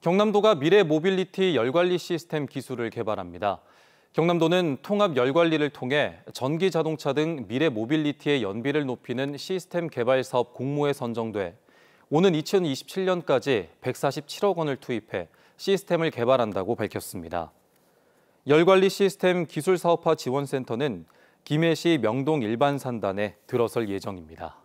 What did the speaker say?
경남도가 미래 모빌리티 열관리 시스템 기술을 개발합니다. 경남도는 통합 열관리를 통해 전기 자동차 등 미래 모빌리티의 연비를 높이는 시스템 개발 사업 공모에 선정돼 오는 2027년까지 147억 원을 투입해 시스템을 개발한다고 밝혔습니다. 열관리 시스템 기술사업화 지원센터는 김해시 명동 일반산단에 들어설 예정입니다.